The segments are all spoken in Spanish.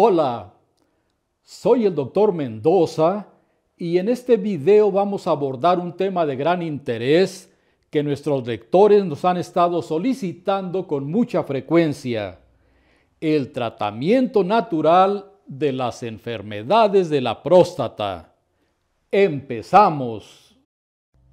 Hola, soy el doctor Mendoza y en este video vamos a abordar un tema de gran interés que nuestros lectores nos han estado solicitando con mucha frecuencia, el tratamiento natural de las enfermedades de la próstata. Empezamos.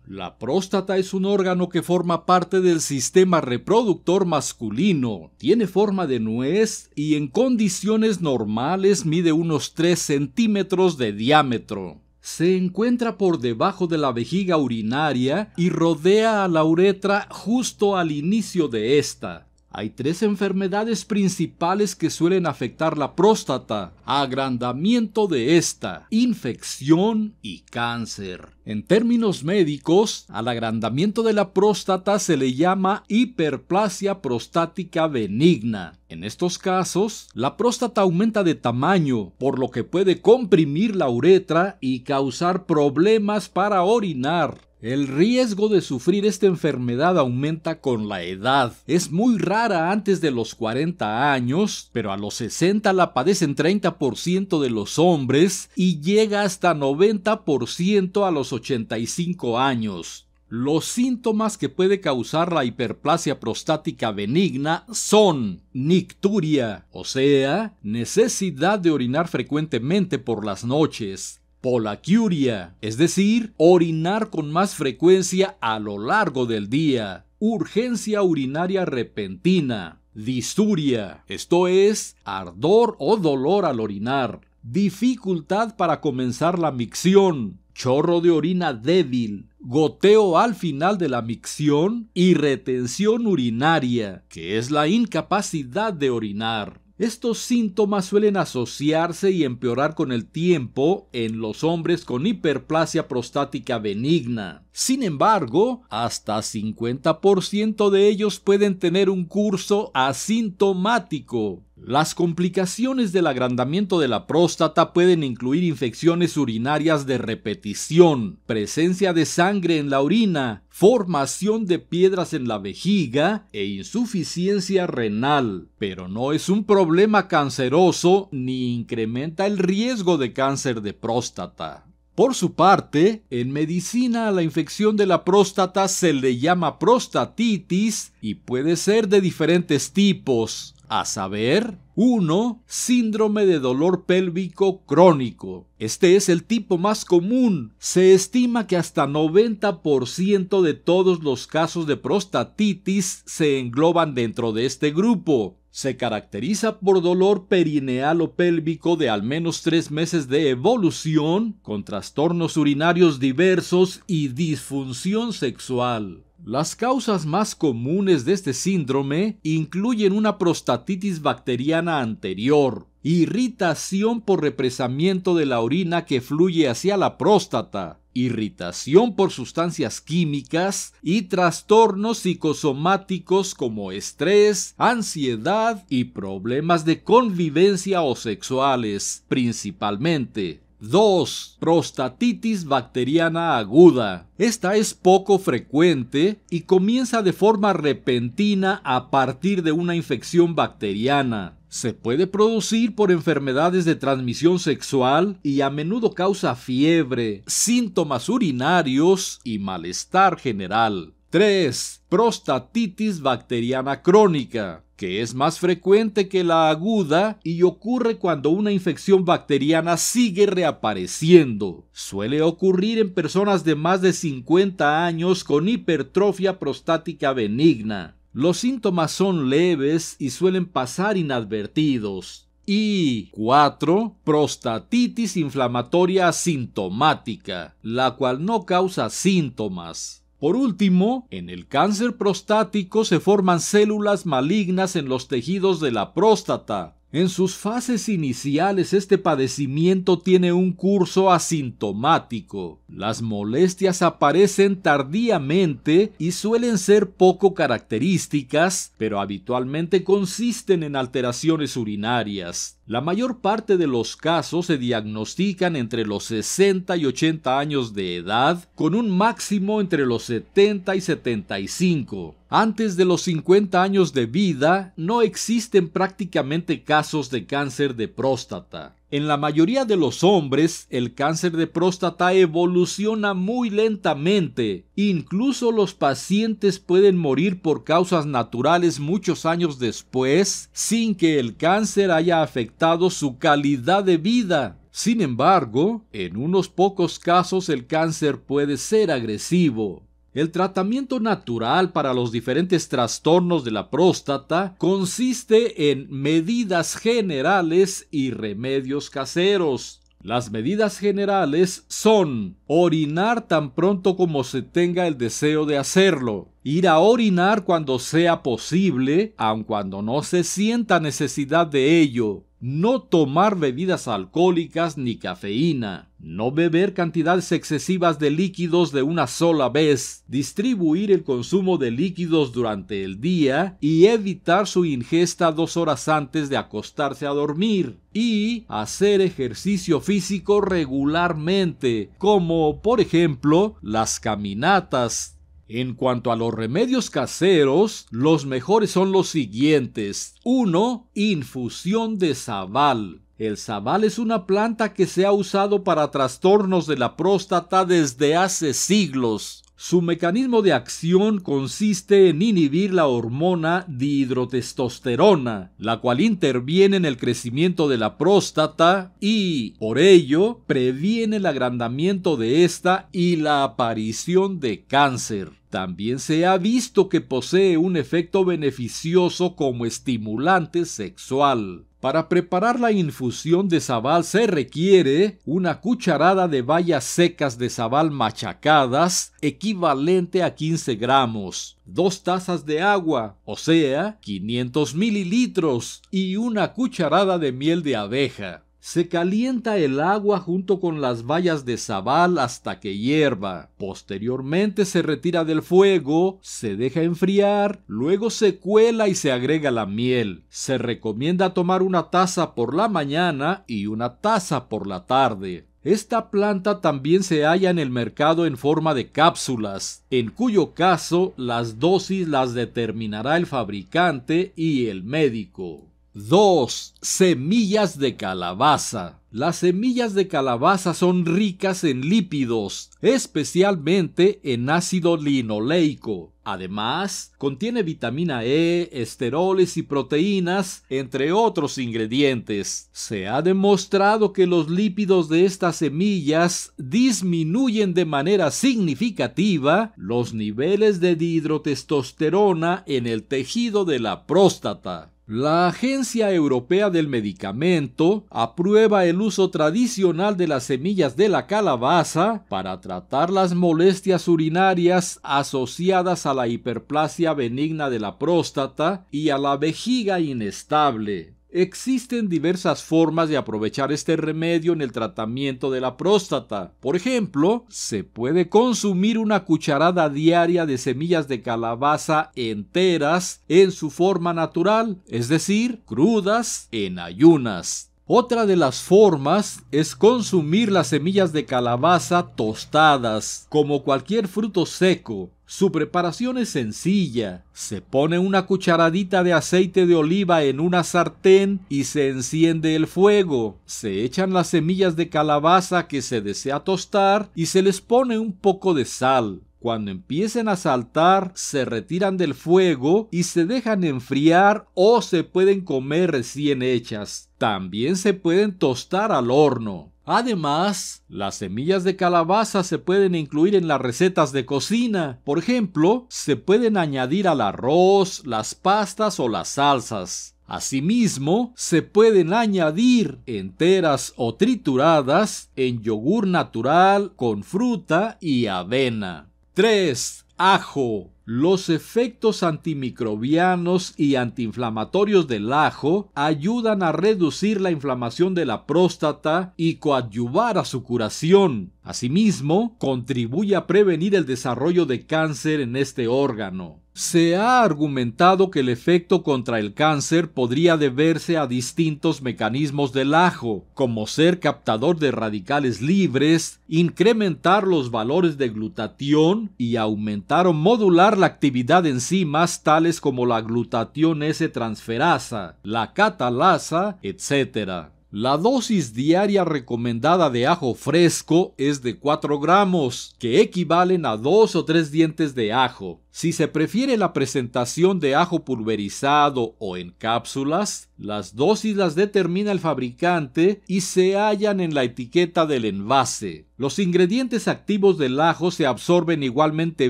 La próstata es un órgano que forma parte del sistema reproductor masculino, tiene forma de nuez y en condiciones normales mide unos 3 centímetros de diámetro. Se encuentra por debajo de la vejiga urinaria y rodea a la uretra justo al inicio de esta. Hay tres enfermedades principales que suelen afectar la próstata, agrandamiento de esta, infección y cáncer. En términos médicos, al agrandamiento de la próstata se le llama hiperplasia prostática benigna. En estos casos, la próstata aumenta de tamaño, por lo que puede comprimir la uretra y causar problemas para orinar. El riesgo de sufrir esta enfermedad aumenta con la edad. Es muy rara antes de los 40 años, pero a los 60 la padecen 30% de los hombres y llega hasta 90% a los 85 años. Los síntomas que puede causar la hiperplasia prostática benigna son nicturia, o sea, necesidad de orinar frecuentemente por las noches, Polacuria, es decir, orinar con más frecuencia a lo largo del día, urgencia urinaria repentina, disturia, esto es, ardor o dolor al orinar, dificultad para comenzar la micción, chorro de orina débil, goteo al final de la micción y retención urinaria, que es la incapacidad de orinar. Estos síntomas suelen asociarse y empeorar con el tiempo en los hombres con hiperplasia prostática benigna. Sin embargo, hasta 50% de ellos pueden tener un curso asintomático. Las complicaciones del agrandamiento de la próstata pueden incluir infecciones urinarias de repetición, presencia de sangre en la orina, formación de piedras en la vejiga e insuficiencia renal, pero no es un problema canceroso ni incrementa el riesgo de cáncer de próstata. Por su parte, en medicina la infección de la próstata se le llama prostatitis y puede ser de diferentes tipos, a saber, 1. Síndrome de dolor pélvico crónico. Este es el tipo más común. Se estima que hasta 90% de todos los casos de prostatitis se engloban dentro de este grupo se caracteriza por dolor perineal o pélvico de al menos tres meses de evolución, con trastornos urinarios diversos y disfunción sexual. Las causas más comunes de este síndrome incluyen una prostatitis bacteriana anterior, irritación por represamiento de la orina que fluye hacia la próstata, irritación por sustancias químicas y trastornos psicosomáticos como estrés, ansiedad y problemas de convivencia o sexuales, principalmente. 2. Prostatitis bacteriana aguda. Esta es poco frecuente y comienza de forma repentina a partir de una infección bacteriana. Se puede producir por enfermedades de transmisión sexual y a menudo causa fiebre, síntomas urinarios y malestar general. 3. Prostatitis bacteriana crónica que es más frecuente que la aguda y ocurre cuando una infección bacteriana sigue reapareciendo. Suele ocurrir en personas de más de 50 años con hipertrofia prostática benigna. Los síntomas son leves y suelen pasar inadvertidos. Y 4. Prostatitis inflamatoria asintomática, la cual no causa síntomas. Por último, en el cáncer prostático se forman células malignas en los tejidos de la próstata, en sus fases iniciales este padecimiento tiene un curso asintomático. Las molestias aparecen tardíamente y suelen ser poco características, pero habitualmente consisten en alteraciones urinarias, la mayor parte de los casos se diagnostican entre los 60 y 80 años de edad, con un máximo entre los 70 y 75. Antes de los 50 años de vida no existen prácticamente casos de cáncer de próstata. En la mayoría de los hombres, el cáncer de próstata evoluciona muy lentamente. Incluso los pacientes pueden morir por causas naturales muchos años después sin que el cáncer haya afectado su calidad de vida. Sin embargo, en unos pocos casos el cáncer puede ser agresivo. El tratamiento natural para los diferentes trastornos de la próstata consiste en medidas generales y remedios caseros. Las medidas generales son orinar tan pronto como se tenga el deseo de hacerlo, ir a orinar cuando sea posible, aun cuando no se sienta necesidad de ello, no tomar bebidas alcohólicas ni cafeína, no beber cantidades excesivas de líquidos de una sola vez, distribuir el consumo de líquidos durante el día y evitar su ingesta dos horas antes de acostarse a dormir y hacer ejercicio físico regularmente, como por ejemplo las caminatas, en cuanto a los remedios caseros, los mejores son los siguientes. 1. Infusión de sabal. El sabal es una planta que se ha usado para trastornos de la próstata desde hace siglos. Su mecanismo de acción consiste en inhibir la hormona dihidrotestosterona, la cual interviene en el crecimiento de la próstata y, por ello, previene el agrandamiento de esta y la aparición de cáncer. También se ha visto que posee un efecto beneficioso como estimulante sexual. Para preparar la infusión de sabal se requiere una cucharada de bayas secas de sabal machacadas, equivalente a 15 gramos, dos tazas de agua, o sea, 500 mililitros, y una cucharada de miel de abeja. Se calienta el agua junto con las bayas de sabal hasta que hierva. Posteriormente se retira del fuego, se deja enfriar, luego se cuela y se agrega la miel. Se recomienda tomar una taza por la mañana y una taza por la tarde. Esta planta también se halla en el mercado en forma de cápsulas, en cuyo caso las dosis las determinará el fabricante y el médico. 2. Semillas de calabaza. Las semillas de calabaza son ricas en lípidos, especialmente en ácido linoleico. Además, contiene vitamina E, esteroles y proteínas, entre otros ingredientes. Se ha demostrado que los lípidos de estas semillas disminuyen de manera significativa los niveles de dihidrotestosterona en el tejido de la próstata. La Agencia Europea del Medicamento aprueba el uso tradicional de las semillas de la calabaza para tratar las molestias urinarias asociadas a la hiperplasia benigna de la próstata y a la vejiga inestable. Existen diversas formas de aprovechar este remedio en el tratamiento de la próstata. Por ejemplo, se puede consumir una cucharada diaria de semillas de calabaza enteras en su forma natural, es decir, crudas en ayunas. Otra de las formas es consumir las semillas de calabaza tostadas, como cualquier fruto seco. Su preparación es sencilla. Se pone una cucharadita de aceite de oliva en una sartén y se enciende el fuego. Se echan las semillas de calabaza que se desea tostar y se les pone un poco de sal. Cuando empiecen a saltar, se retiran del fuego y se dejan enfriar o se pueden comer recién hechas. También se pueden tostar al horno. Además, las semillas de calabaza se pueden incluir en las recetas de cocina. Por ejemplo, se pueden añadir al arroz, las pastas o las salsas. Asimismo, se pueden añadir enteras o trituradas en yogur natural con fruta y avena. 3. Ajo. Los efectos antimicrobianos y antiinflamatorios del ajo ayudan a reducir la inflamación de la próstata y coadyuvar a su curación. Asimismo, contribuye a prevenir el desarrollo de cáncer en este órgano. Se ha argumentado que el efecto contra el cáncer podría deberse a distintos mecanismos del ajo, como ser captador de radicales libres, incrementar los valores de glutatión y aumentar o modular la actividad en sí más tales como la glutatión S-transferasa, la catalasa, etc. La dosis diaria recomendada de ajo fresco es de 4 gramos, que equivalen a 2 o 3 dientes de ajo. Si se prefiere la presentación de ajo pulverizado o en cápsulas, las dosis las determina el fabricante y se hallan en la etiqueta del envase. Los ingredientes activos del ajo se absorben igualmente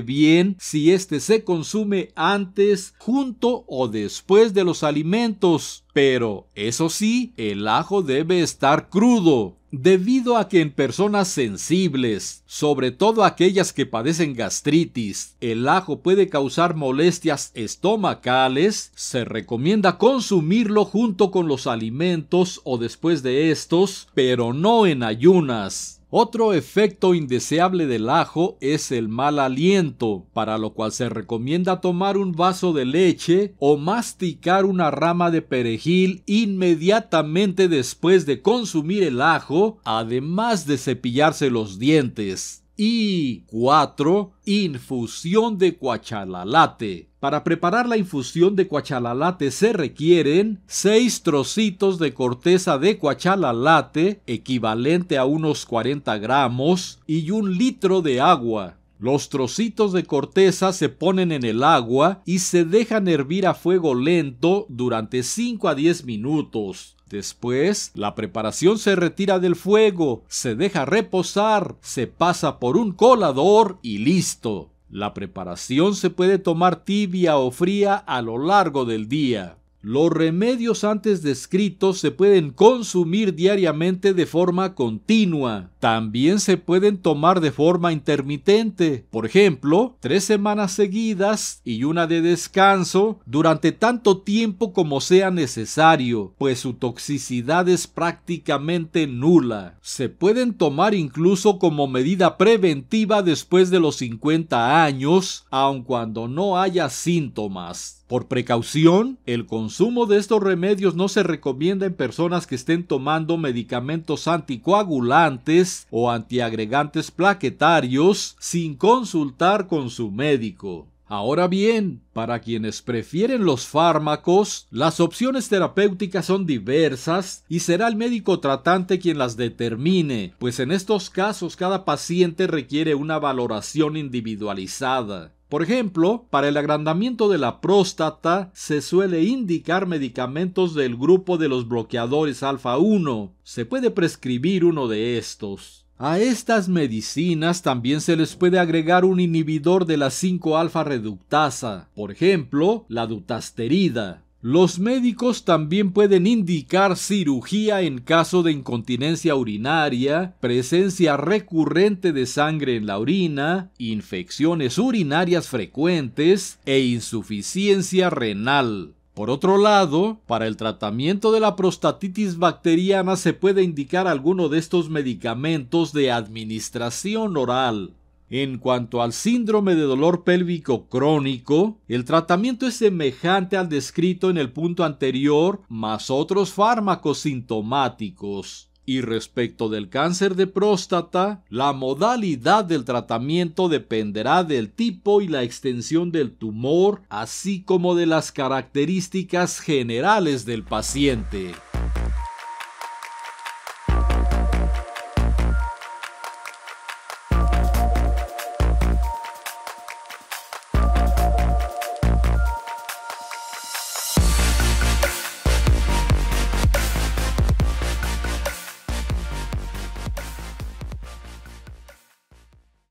bien si éste se consume antes, junto o después de los alimentos. Pero, eso sí, el ajo debe estar crudo. Debido a que en personas sensibles, sobre todo aquellas que padecen gastritis, el ajo puede causar molestias estomacales, se recomienda consumirlo junto con los alimentos o después de estos, pero no en ayunas. Otro efecto indeseable del ajo es el mal aliento, para lo cual se recomienda tomar un vaso de leche o masticar una rama de perejil inmediatamente después de consumir el ajo, además de cepillarse los dientes. Y 4. Infusión de cuachalalate. Para preparar la infusión de cuachalalate se requieren 6 trocitos de corteza de cuachalalate, equivalente a unos 40 gramos, y un litro de agua. Los trocitos de corteza se ponen en el agua y se dejan hervir a fuego lento durante 5 a 10 minutos. Después, la preparación se retira del fuego, se deja reposar, se pasa por un colador y listo. La preparación se puede tomar tibia o fría a lo largo del día. Los remedios antes descritos se pueden consumir diariamente de forma continua también se pueden tomar de forma intermitente, por ejemplo, tres semanas seguidas y una de descanso durante tanto tiempo como sea necesario, pues su toxicidad es prácticamente nula. Se pueden tomar incluso como medida preventiva después de los 50 años, aun cuando no haya síntomas. Por precaución, el consumo de estos remedios no se recomienda en personas que estén tomando medicamentos anticoagulantes o antiagregantes plaquetarios sin consultar con su médico. Ahora bien, para quienes prefieren los fármacos, las opciones terapéuticas son diversas y será el médico tratante quien las determine, pues en estos casos cada paciente requiere una valoración individualizada. Por ejemplo, para el agrandamiento de la próstata se suele indicar medicamentos del grupo de los bloqueadores alfa 1. Se puede prescribir uno de estos. A estas medicinas también se les puede agregar un inhibidor de la 5-alfa reductasa, por ejemplo, la dutasterida. Los médicos también pueden indicar cirugía en caso de incontinencia urinaria, presencia recurrente de sangre en la orina, infecciones urinarias frecuentes e insuficiencia renal. Por otro lado, para el tratamiento de la prostatitis bacteriana se puede indicar alguno de estos medicamentos de administración oral. En cuanto al síndrome de dolor pélvico crónico, el tratamiento es semejante al descrito en el punto anterior, más otros fármacos sintomáticos. Y respecto del cáncer de próstata, la modalidad del tratamiento dependerá del tipo y la extensión del tumor, así como de las características generales del paciente.